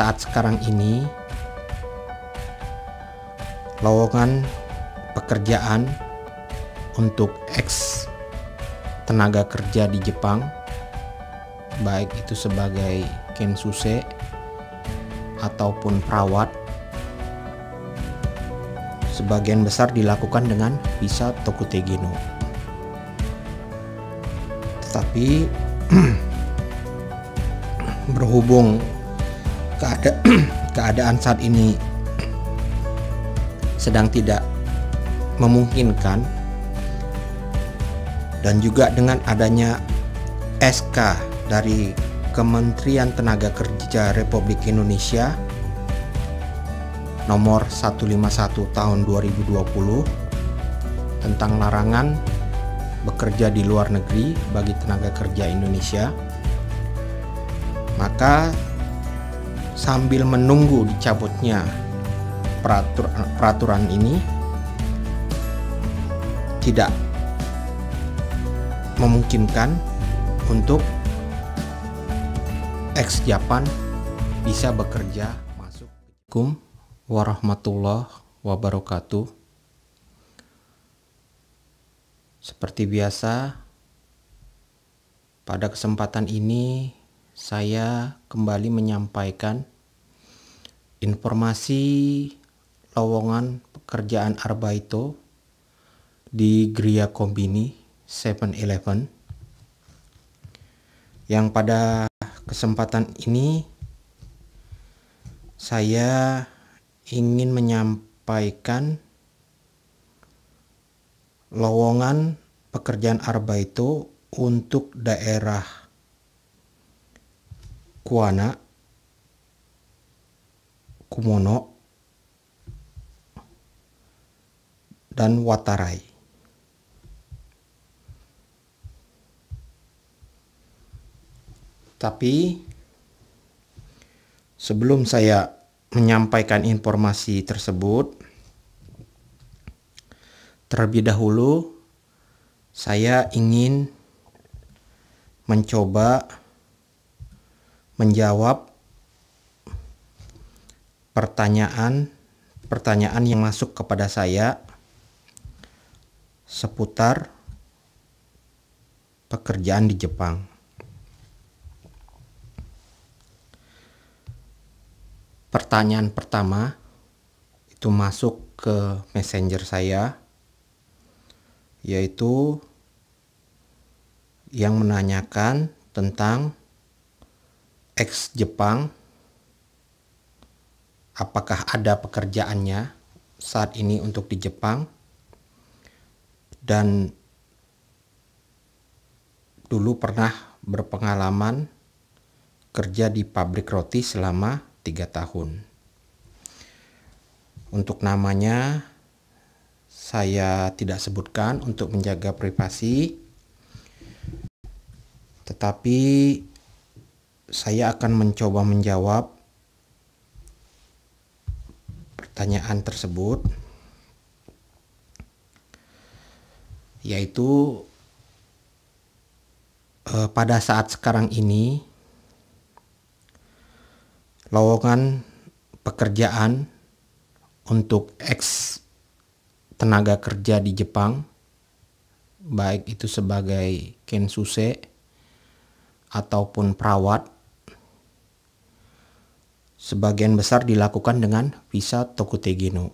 saat sekarang ini lowongan pekerjaan untuk ex tenaga kerja di Jepang baik itu sebagai kensuse ataupun perawat sebagian besar dilakukan dengan visa Tokutegino tetapi berhubung keada keadaan saat ini sedang tidak memungkinkan dan juga dengan adanya SK dari Kementerian Tenaga Kerja Republik Indonesia nomor 151 tahun 2020 tentang larangan bekerja di luar negeri bagi tenaga kerja Indonesia maka sambil menunggu dicabutnya peratur, peraturan ini tidak memungkinkan untuk ex Japan bisa bekerja masuk hukum warahmatullahi wabarakatuh seperti biasa pada kesempatan ini saya kembali menyampaikan informasi lowongan pekerjaan Arbaito di Gria Kombini 7-Eleven yang pada kesempatan ini saya ingin menyampaikan lowongan pekerjaan Arbaito untuk daerah kuana kumono dan watarai tapi sebelum saya menyampaikan informasi tersebut terlebih dahulu saya ingin mencoba menjawab pertanyaan-pertanyaan yang masuk kepada saya seputar pekerjaan di Jepang. Pertanyaan pertama itu masuk ke messenger saya yaitu yang menanyakan tentang ex Jepang apakah ada pekerjaannya saat ini untuk di Jepang dan dulu pernah berpengalaman kerja di pabrik roti selama tiga tahun. Untuk namanya saya tidak sebutkan untuk menjaga privasi. Tetapi saya akan mencoba menjawab pertanyaan tersebut yaitu eh, pada saat sekarang ini lowongan pekerjaan untuk ex tenaga kerja di Jepang baik itu sebagai kensuse ataupun perawat Sebagian besar dilakukan dengan visa Tokutegino.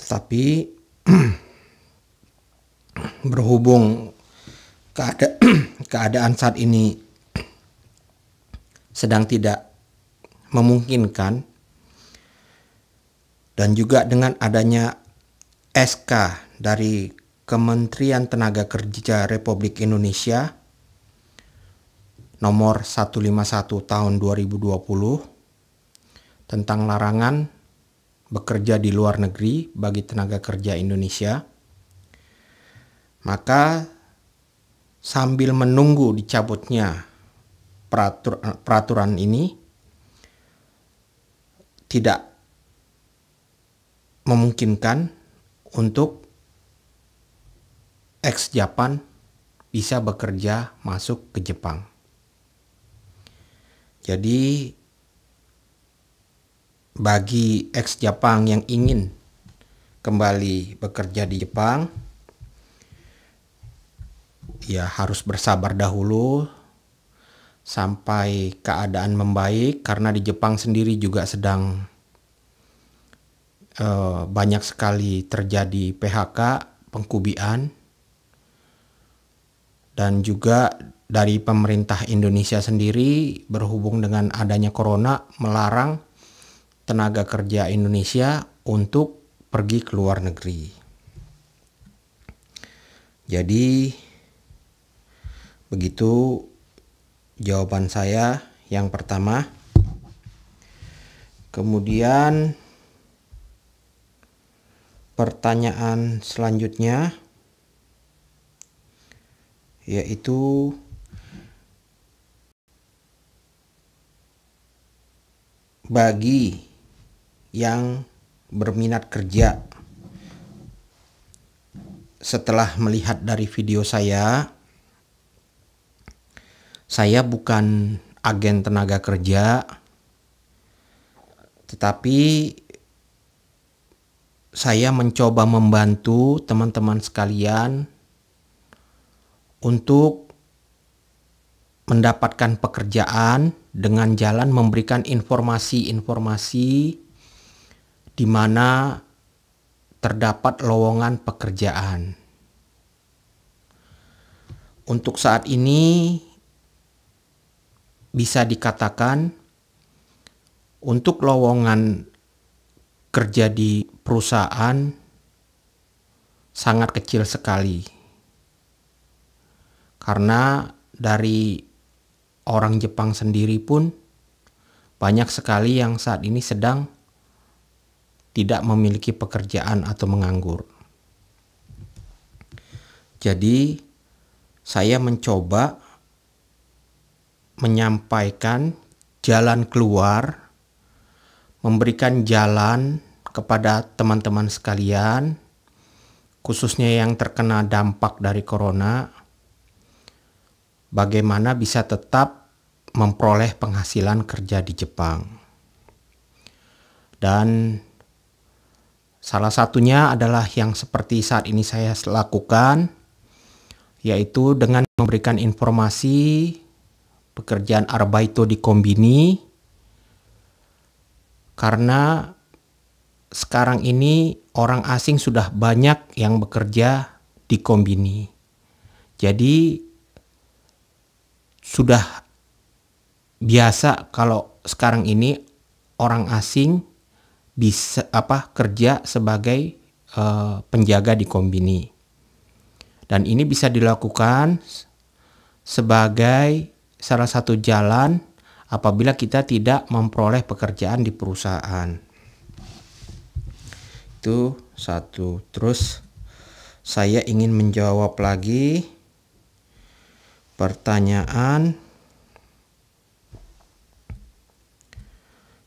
Tetapi berhubung keada keadaan saat ini sedang tidak memungkinkan dan juga dengan adanya SK dari Kementerian Tenaga Kerja Republik Indonesia nomor 151 tahun 2020 tentang larangan bekerja di luar negeri bagi tenaga kerja Indonesia. Maka sambil menunggu dicabutnya peratur, peraturan ini tidak memungkinkan untuk ex Japan bisa bekerja masuk ke Jepang. Jadi bagi ex Jepang yang ingin kembali bekerja di Jepang ya harus bersabar dahulu sampai keadaan membaik karena di Jepang sendiri juga sedang uh, banyak sekali terjadi PHK, pengkubian dan juga dari pemerintah Indonesia sendiri berhubung dengan adanya corona melarang tenaga kerja Indonesia untuk pergi ke luar negeri. Jadi begitu jawaban saya yang pertama. Kemudian pertanyaan selanjutnya yaitu bagi yang berminat kerja setelah melihat dari video saya saya bukan agen tenaga kerja tetapi saya mencoba membantu teman-teman sekalian untuk mendapatkan pekerjaan dengan jalan memberikan informasi-informasi di mana terdapat lowongan pekerjaan. Untuk saat ini bisa dikatakan untuk lowongan kerja di perusahaan sangat kecil sekali. Karena dari orang Jepang sendiri pun banyak sekali yang saat ini sedang tidak memiliki pekerjaan atau menganggur. Jadi, saya mencoba menyampaikan jalan keluar, memberikan jalan kepada teman-teman sekalian, khususnya yang terkena dampak dari corona bagaimana bisa tetap memperoleh penghasilan kerja di Jepang. Dan salah satunya adalah yang seperti saat ini saya lakukan, yaitu dengan memberikan informasi pekerjaan arbaito di kombini karena sekarang ini orang asing sudah banyak yang bekerja di kombini. Jadi sudah biasa kalau sekarang ini orang asing bisa apa kerja sebagai uh, penjaga di kombini. Dan ini bisa dilakukan sebagai salah satu jalan apabila kita tidak memperoleh pekerjaan di perusahaan. Itu satu. Terus saya ingin menjawab lagi pertanyaan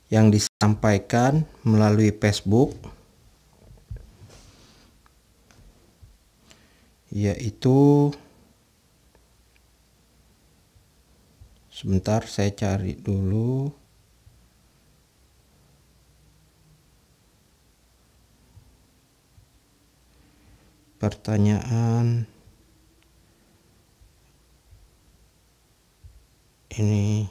yang disampaikan melalui Facebook yaitu sebentar saya cari dulu pertanyaan ini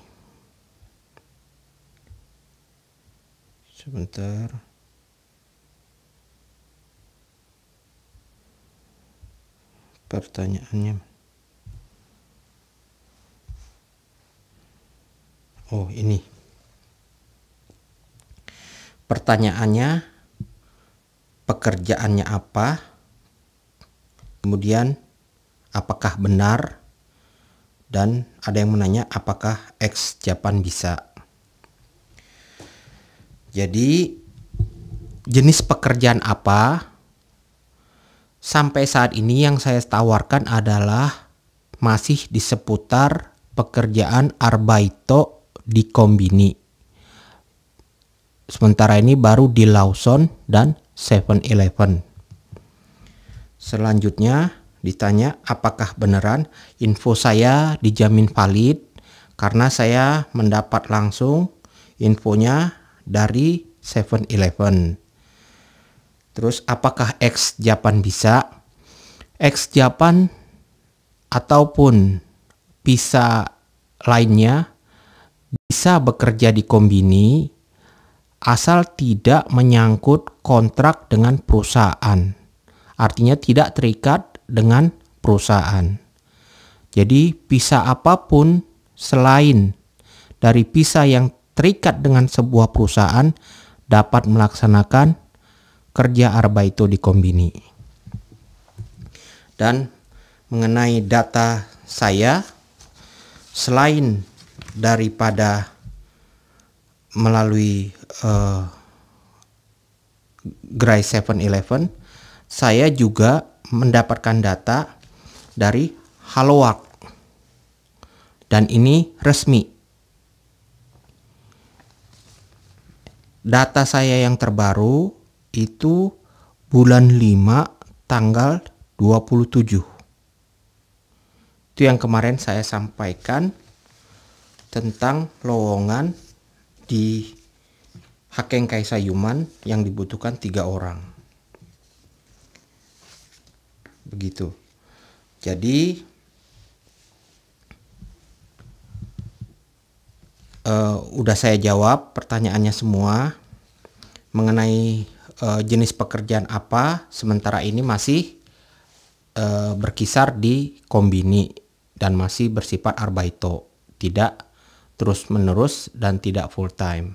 sebentar pertanyaannya oh ini pertanyaannya pekerjaannya apa kemudian apakah benar dan ada yang menanya apakah X Japan bisa. Jadi jenis pekerjaan apa sampai saat ini yang saya tawarkan adalah masih di seputar pekerjaan arbaito di kombini. Sementara ini baru di Lawson dan 7-Eleven. Selanjutnya ditanya apakah beneran info saya dijamin valid karena saya mendapat langsung infonya dari 7-Eleven. Terus apakah X Japan bisa? X Japan ataupun bisa lainnya bisa bekerja di kombini asal tidak menyangkut kontrak dengan perusahaan. Artinya tidak terikat dengan perusahaan. Jadi visa apapun selain dari visa yang terikat dengan sebuah perusahaan dapat melaksanakan kerja arbaito di kombini. Dan mengenai data saya selain daripada melalui uh, eh, Gerai 7-Eleven, saya juga mendapatkan data dari Halowak Dan ini resmi. Data saya yang terbaru itu bulan 5 tanggal 27. Itu yang kemarin saya sampaikan tentang lowongan di Hakeng Kaisayuman yang dibutuhkan tiga orang begitu. Jadi uh, udah saya jawab pertanyaannya semua mengenai uh, jenis pekerjaan apa sementara ini masih uh, berkisar di kombini dan masih bersifat arbaito, tidak terus-menerus dan tidak full time.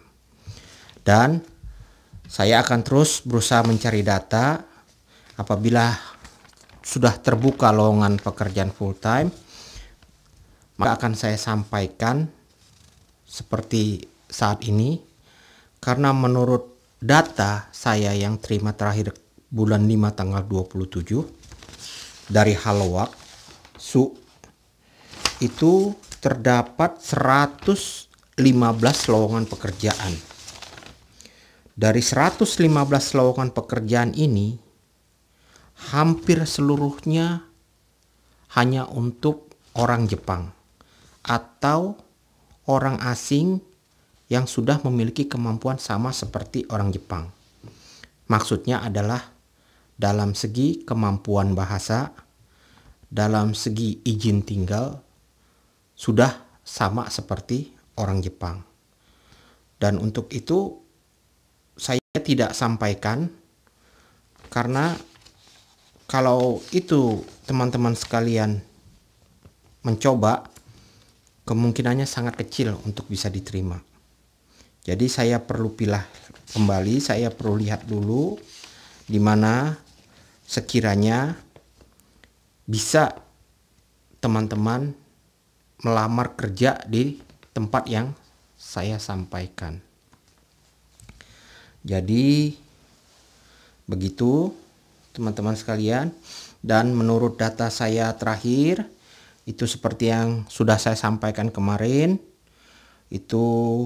Dan saya akan terus berusaha mencari data apabila sudah terbuka lowongan pekerjaan full time maka akan saya sampaikan seperti saat ini karena menurut data saya yang terima terakhir bulan 5 tanggal 27 dari Halowak Su itu terdapat 115 lowongan pekerjaan dari 115 lowongan pekerjaan ini hampir seluruhnya hanya untuk orang Jepang atau orang asing yang sudah memiliki kemampuan sama seperti orang Jepang. Maksudnya adalah dalam segi kemampuan bahasa, dalam segi izin tinggal, sudah sama seperti orang Jepang. Dan untuk itu, saya tidak sampaikan karena kalau itu teman-teman sekalian mencoba, kemungkinannya sangat kecil untuk bisa diterima. Jadi saya perlu pilih kembali, saya perlu lihat dulu di mana sekiranya bisa teman-teman melamar kerja di tempat yang saya sampaikan. Jadi begitu teman-teman sekalian dan menurut data saya terakhir itu seperti yang sudah saya sampaikan kemarin itu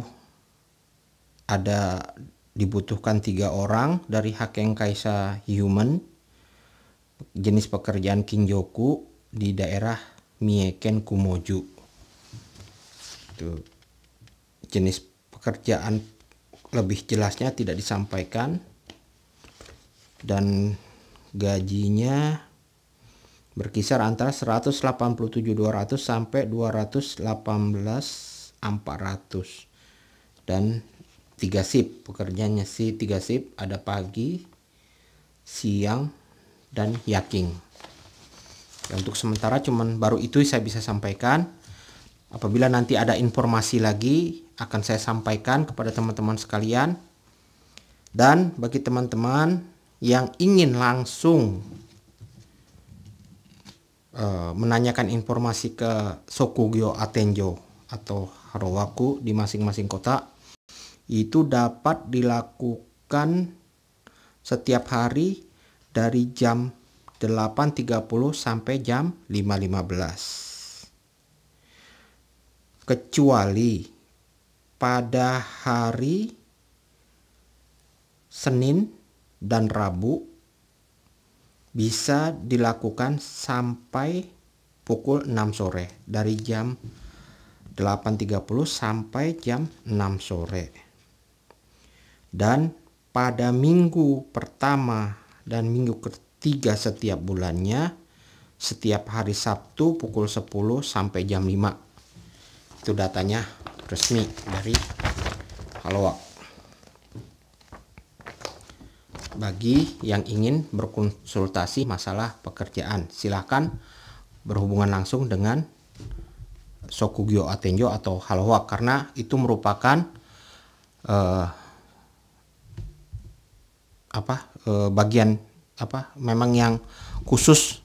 ada dibutuhkan tiga orang dari Hakeng Kaisa Human jenis pekerjaan Kinjoku di daerah Mieken Kumoju itu jenis pekerjaan lebih jelasnya tidak disampaikan dan gajinya berkisar antara 187.200 sampai 218.400 dan 3 sip pekerjaannya sih 3 sip ada pagi siang dan yaking ya, untuk sementara cuman baru itu saya bisa sampaikan apabila nanti ada informasi lagi akan saya sampaikan kepada teman-teman sekalian dan bagi teman-teman yang ingin langsung uh, menanyakan informasi ke Sokugyo Atenjo atau Harowaku di masing-masing kota itu dapat dilakukan setiap hari dari jam 8.30 sampai jam 5.15 kecuali pada hari Senin dan Rabu bisa dilakukan sampai pukul 6 sore dari jam 8.30 sampai jam 6 sore dan pada minggu pertama dan minggu ketiga setiap bulannya setiap hari Sabtu pukul 10 sampai jam 5 itu datanya resmi dari Halowak bagi yang ingin berkonsultasi masalah pekerjaan. Silahkan berhubungan langsung dengan Sokugyo Atenjo atau Halwa karena itu merupakan uh, apa uh, bagian apa memang yang khusus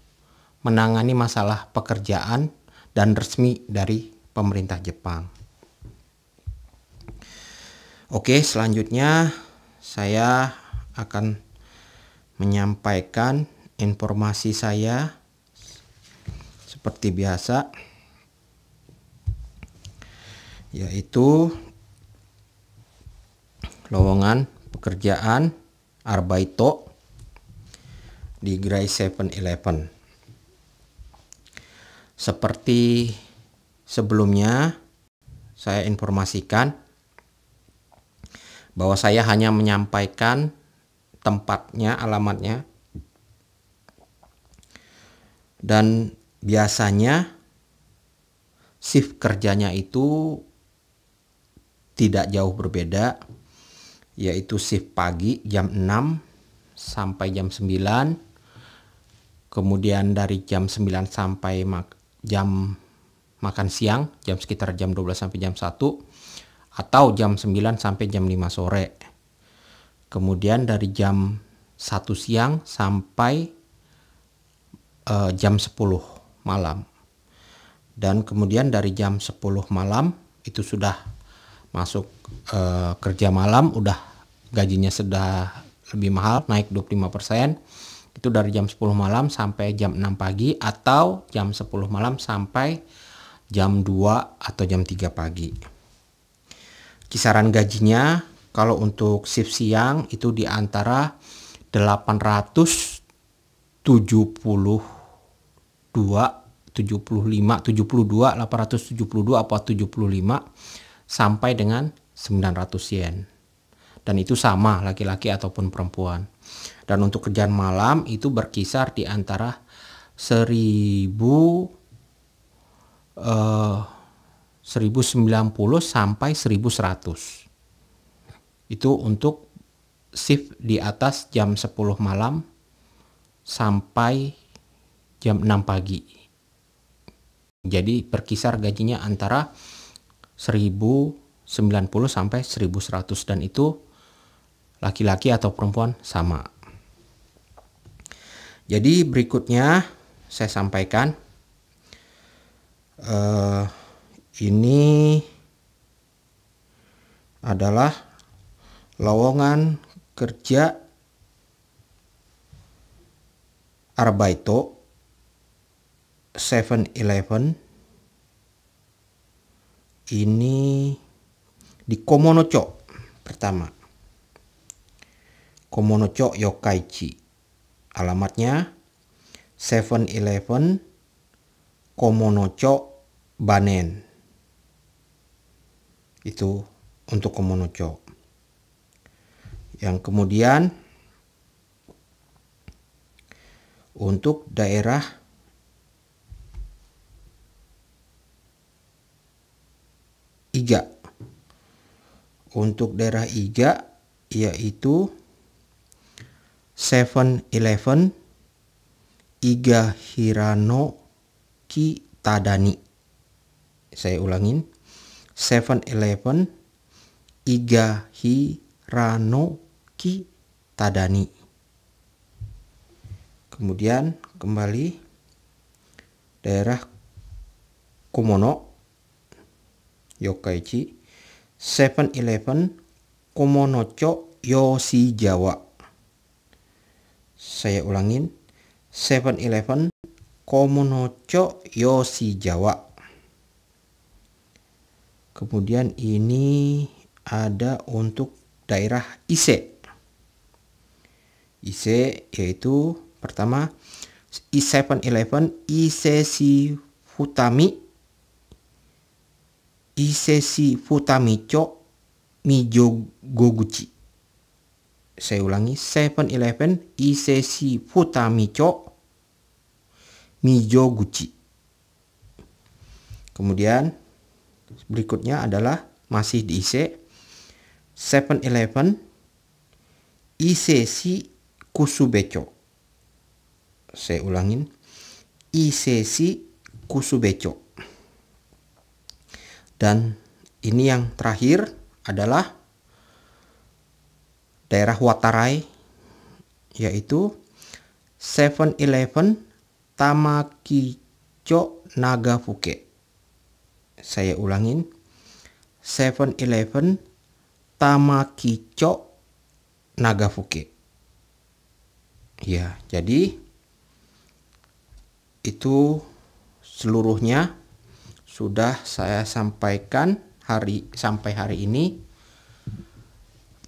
menangani masalah pekerjaan dan resmi dari pemerintah Jepang. Oke, selanjutnya saya akan menyampaikan informasi saya seperti biasa yaitu lowongan pekerjaan arbaito di Gerai Seven eleven Seperti sebelumnya saya informasikan bahwa saya hanya menyampaikan tempatnya, alamatnya. Dan biasanya shift kerjanya itu tidak jauh berbeda yaitu shift pagi jam 6 sampai jam 9 kemudian dari jam 9 sampai mak jam makan siang jam sekitar jam 12 sampai jam 1 atau jam 9 sampai jam 5 sore Kemudian dari jam 1 siang sampai uh, jam 10 malam. Dan kemudian dari jam 10 malam itu sudah masuk uh, kerja malam udah gajinya sudah lebih mahal naik 25%. Itu dari jam 10 malam sampai jam 6 pagi atau jam 10 malam sampai jam 2 atau jam 3 pagi. Kisaran gajinya kalau untuk shift siang itu di antara 872 75 72 872 apa 75 sampai dengan 900 yen dan itu sama laki-laki ataupun perempuan dan untuk kerjaan malam itu berkisar di antara 1000 eh, 1090 sampai 1100 itu untuk shift di atas jam 10 malam sampai jam 6 pagi. Jadi berkisar gajinya antara 1090 sampai 1100 dan itu laki-laki atau perempuan sama. Jadi berikutnya saya sampaikan uh, ini adalah lowongan kerja Arbaito 7-Eleven ini di Komonocho pertama Komonocho Yokaichi alamatnya 7-Eleven Komonocho Banen itu untuk Komonocho yang kemudian untuk daerah Iga. Untuk daerah Iga yaitu 7-Eleven Iga Hirano Kitadani. Saya ulangin. 7-Eleven Iga Hirano Tadani. Kemudian kembali daerah Kumono Yokaichi 7-Eleven Kumonocho Yoshi Jawa. Saya ulangin 7-Eleven Komonocho Yoshi Jawa. Kemudian ini ada untuk daerah Ise. IC yaitu pertama I711 Isesi Futami Isesi Futamicho Mijo Goguchi saya ulangi 711 Isesi Futamicho Mijo Goguchi kemudian berikutnya adalah masih di IC 711 ICC Kusubeco, Saya ulangin. Isesi Kusubeco. Dan ini yang terakhir adalah daerah Watarai yaitu 7-Eleven Tamakicho Nagafuke. Saya ulangin. 7-Eleven Tamakicho Nagafuke. Ya, jadi itu seluruhnya sudah saya sampaikan hari sampai hari ini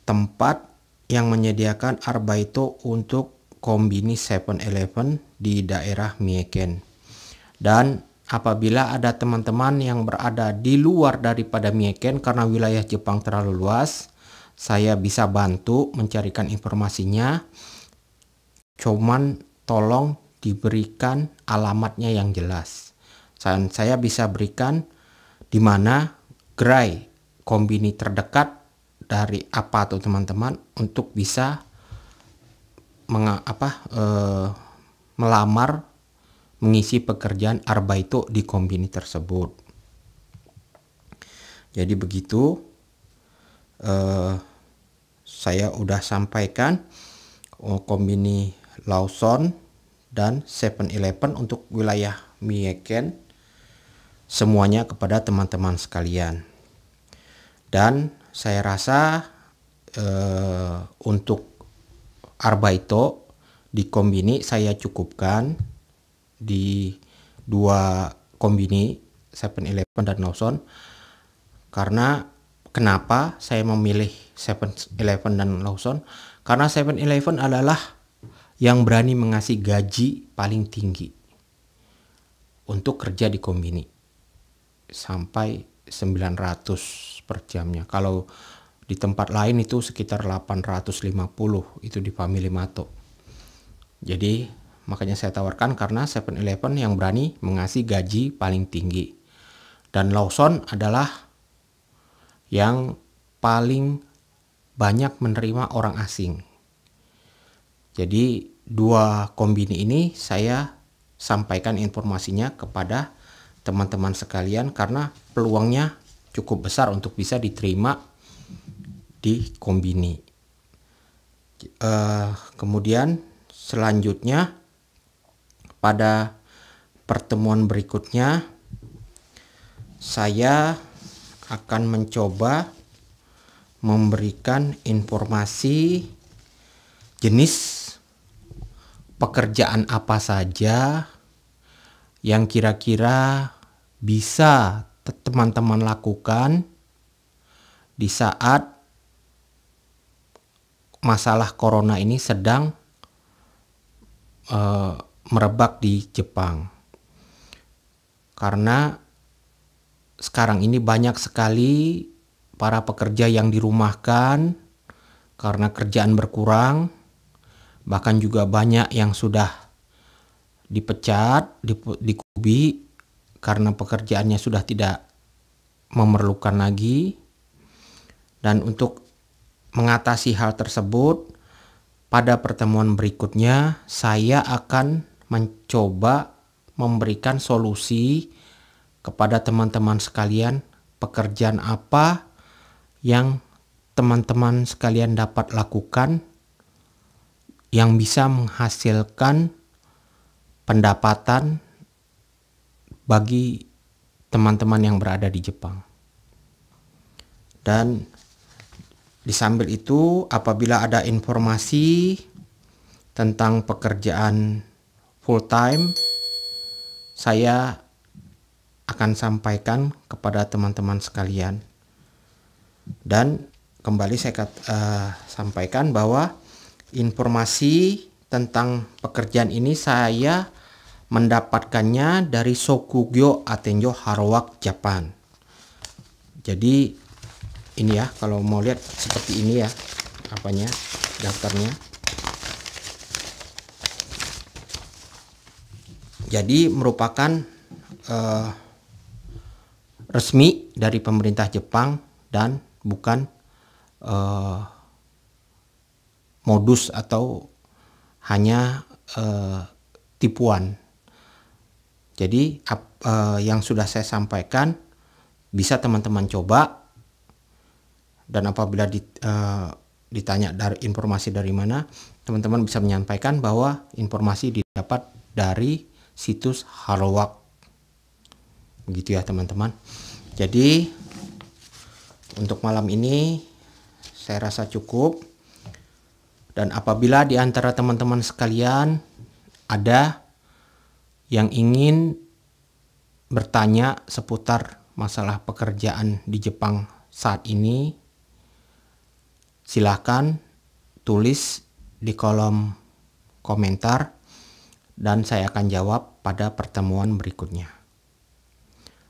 tempat yang menyediakan Arbaito untuk Kombini 7-Eleven di daerah Mieken. Dan apabila ada teman-teman yang berada di luar daripada Mieken karena wilayah Jepang terlalu luas, saya bisa bantu mencarikan informasinya Cuman tolong diberikan alamatnya yang jelas. Dan saya bisa berikan di mana gerai kombini terdekat dari apa tuh teman-teman untuk bisa meng, apa e, melamar mengisi pekerjaan arba itu di kombini tersebut. Jadi begitu eh, saya udah sampaikan oh, kombini Lawson, dan 7-Eleven untuk wilayah Mieken semuanya kepada teman-teman sekalian. Dan saya rasa eh, untuk Arbaito di kombini saya cukupkan di dua kombini 7-Eleven dan Lawson karena kenapa saya memilih 7-Eleven dan Lawson karena 7-Eleven adalah yang berani mengasih gaji paling tinggi untuk kerja di kombini sampai 900 per jamnya. Kalau di tempat lain itu sekitar 850 itu di Family Mato. Jadi makanya saya tawarkan karena 7-Eleven yang berani mengasih gaji paling tinggi. Dan Lawson adalah yang paling banyak menerima orang asing. Jadi dua kombini ini saya sampaikan informasinya kepada teman-teman sekalian karena peluangnya cukup besar untuk bisa diterima di kombini. Uh, kemudian selanjutnya pada pertemuan berikutnya saya akan mencoba memberikan informasi jenis pekerjaan apa saja yang kira-kira bisa teman-teman lakukan di saat masalah corona ini sedang e, merebak di Jepang. Karena sekarang ini banyak sekali para pekerja yang dirumahkan karena kerjaan berkurang bahkan juga banyak yang sudah dipecat, dikubi karena pekerjaannya sudah tidak memerlukan lagi. Dan untuk mengatasi hal tersebut, pada pertemuan berikutnya saya akan mencoba memberikan solusi kepada teman-teman sekalian pekerjaan apa yang teman-teman sekalian dapat lakukan yang bisa menghasilkan pendapatan bagi teman-teman yang berada di Jepang. Dan di sambil itu apabila ada informasi tentang pekerjaan full time saya akan sampaikan kepada teman-teman sekalian. Dan kembali saya kat, uh, sampaikan bahwa Informasi tentang pekerjaan ini saya mendapatkannya dari Sokugyo Atenjo Harwak Japan. Jadi ini ya kalau mau lihat seperti ini ya apanya daftarnya. Jadi merupakan uh, resmi dari pemerintah Jepang dan bukan uh, modus atau hanya uh, tipuan. Jadi ap, uh, yang sudah saya sampaikan bisa teman-teman coba dan apabila di, uh, ditanya dari informasi dari mana, teman-teman bisa menyampaikan bahwa informasi didapat dari situs Harowak. Begitu ya teman-teman. Jadi untuk malam ini saya rasa cukup. Dan apabila di antara teman-teman sekalian ada yang ingin bertanya seputar masalah pekerjaan di Jepang saat ini, silahkan tulis di kolom komentar dan saya akan jawab pada pertemuan berikutnya.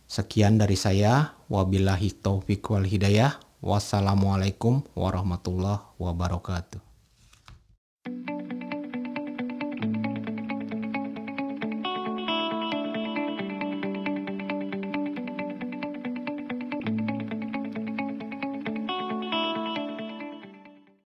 Sekian dari saya, wabillahi taufiq wal hidayah, wassalamualaikum warahmatullahi wabarakatuh.